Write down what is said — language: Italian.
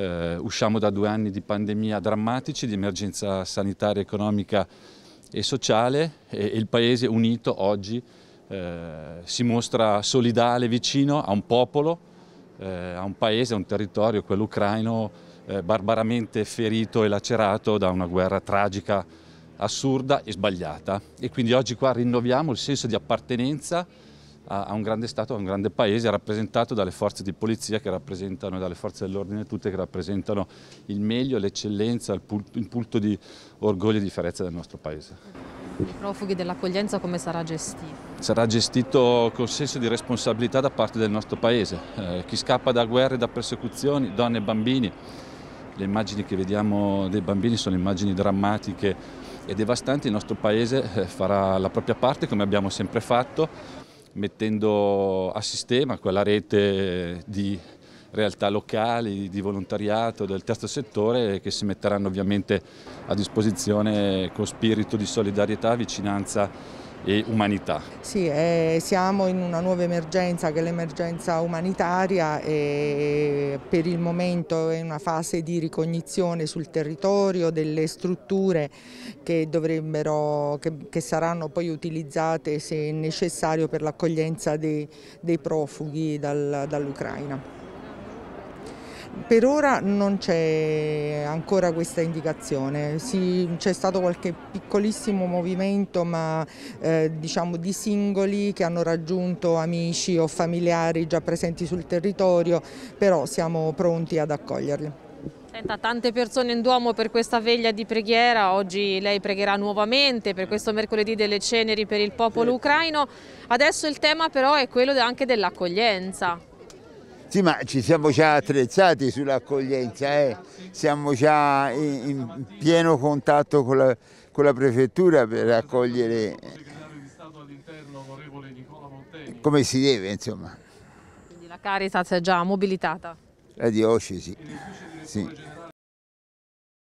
Eh, usciamo da due anni di pandemia drammatici, di emergenza sanitaria, economica e sociale e, e il Paese unito oggi eh, si mostra solidale, vicino a un popolo, eh, a un paese, a un territorio, quello ucraino, eh, barbaramente ferito e lacerato da una guerra tragica, assurda e sbagliata. E quindi oggi qua rinnoviamo il senso di appartenenza a, a un grande Stato, a un grande Paese rappresentato dalle forze di polizia che rappresentano, dalle forze dell'ordine tutte che rappresentano il meglio, l'eccellenza, il, punto, il punto di orgoglio e di differenza del nostro Paese. I profughi dell'accoglienza come sarà gestito? Sarà gestito con senso di responsabilità da parte del nostro Paese. Eh, chi scappa da guerre, e da persecuzioni, donne e bambini, le immagini che vediamo dei bambini sono immagini drammatiche e devastanti, il nostro Paese eh, farà la propria parte come abbiamo sempre fatto mettendo a sistema quella rete di realtà locali, di volontariato, del terzo settore che si metteranno ovviamente a disposizione con spirito di solidarietà, vicinanza e umanità. Sì, eh, siamo in una nuova emergenza che è l'emergenza umanitaria e per il momento è una fase di ricognizione sul territorio delle strutture che, che, che saranno poi utilizzate se necessario per l'accoglienza dei, dei profughi dal, dall'Ucraina. Per ora non c'è ancora questa indicazione, c'è stato qualche piccolissimo movimento ma eh, diciamo di singoli che hanno raggiunto amici o familiari già presenti sul territorio, però siamo pronti ad accoglierli. Senta, tante persone in Duomo per questa veglia di preghiera, oggi lei pregherà nuovamente per questo mercoledì delle ceneri per il popolo ucraino, adesso il tema però è quello anche dell'accoglienza. Sì, ma ci siamo già attrezzati sull'accoglienza, eh. siamo già in, in, pieno contatto con la, con la prefettura per accogliere eh, come si deve, insomma. Quindi la Caritas è già mobilitata? La diocesi, sì.